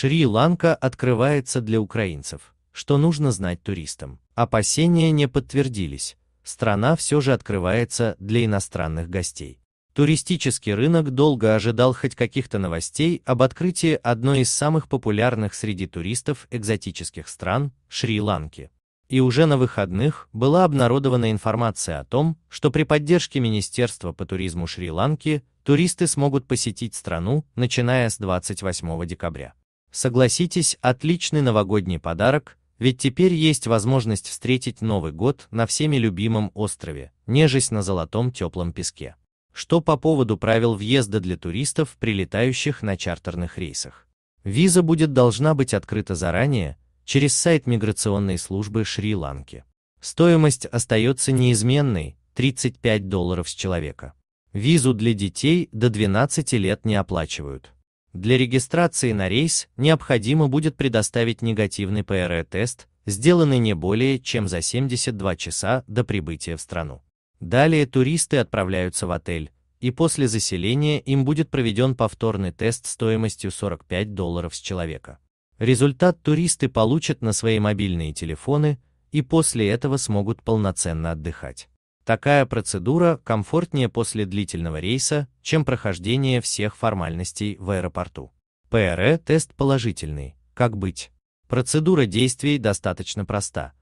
Шри-Ланка открывается для украинцев, что нужно знать туристам. Опасения не подтвердились, страна все же открывается для иностранных гостей. Туристический рынок долго ожидал хоть каких-то новостей об открытии одной из самых популярных среди туристов экзотических стран – Шри-Ланки. И уже на выходных была обнародована информация о том, что при поддержке Министерства по туризму Шри-Ланки туристы смогут посетить страну, начиная с 28 декабря. Согласитесь, отличный новогодний подарок, ведь теперь есть возможность встретить Новый год на всеми любимом острове, нежесть на золотом теплом песке. Что по поводу правил въезда для туристов, прилетающих на чартерных рейсах? Виза будет должна быть открыта заранее, через сайт миграционной службы Шри-Ланки. Стоимость остается неизменной – 35 долларов с человека. Визу для детей до 12 лет не оплачивают. Для регистрации на рейс необходимо будет предоставить негативный ПРЭ-тест, сделанный не более чем за 72 часа до прибытия в страну. Далее туристы отправляются в отель, и после заселения им будет проведен повторный тест стоимостью 45 долларов с человека. Результат туристы получат на свои мобильные телефоны и после этого смогут полноценно отдыхать. Такая процедура комфортнее после длительного рейса, чем прохождение всех формальностей в аэропорту. ПРЭ-тест положительный. Как быть? Процедура действий достаточно проста.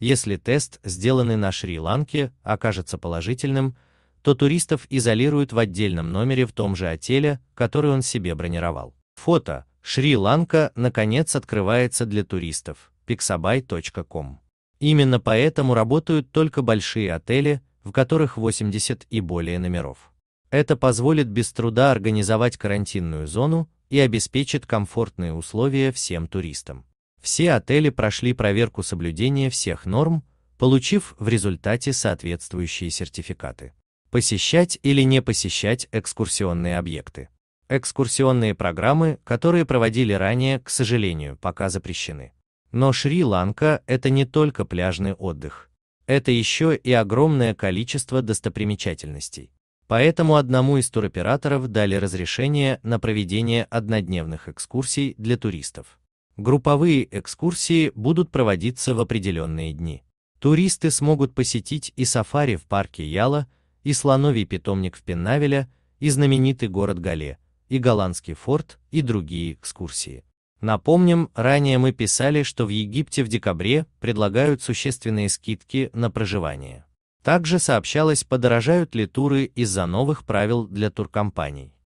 Если тест, сделанный на Шри-Ланке, окажется положительным, то туристов изолируют в отдельном номере в том же отеле, который он себе бронировал. Фото. Шри-Ланка наконец открывается для туристов. pixabay.com Именно поэтому работают только большие отели, в которых 80 и более номеров. Это позволит без труда организовать карантинную зону и обеспечит комфортные условия всем туристам. Все отели прошли проверку соблюдения всех норм, получив в результате соответствующие сертификаты. Посещать или не посещать экскурсионные объекты. Экскурсионные программы, которые проводили ранее, к сожалению, пока запрещены. Но Шри-Ланка – это не только пляжный отдых. Это еще и огромное количество достопримечательностей. Поэтому одному из туроператоров дали разрешение на проведение однодневных экскурсий для туристов. Групповые экскурсии будут проводиться в определенные дни. Туристы смогут посетить и сафари в парке Яла, и слоновий питомник в Пеннавеля, и знаменитый город Гале, и голландский форт, и другие экскурсии. Напомним, ранее мы писали, что в Египте в декабре предлагают существенные скидки на проживание. Также сообщалось, подорожают ли туры из-за новых правил для туркомпаний.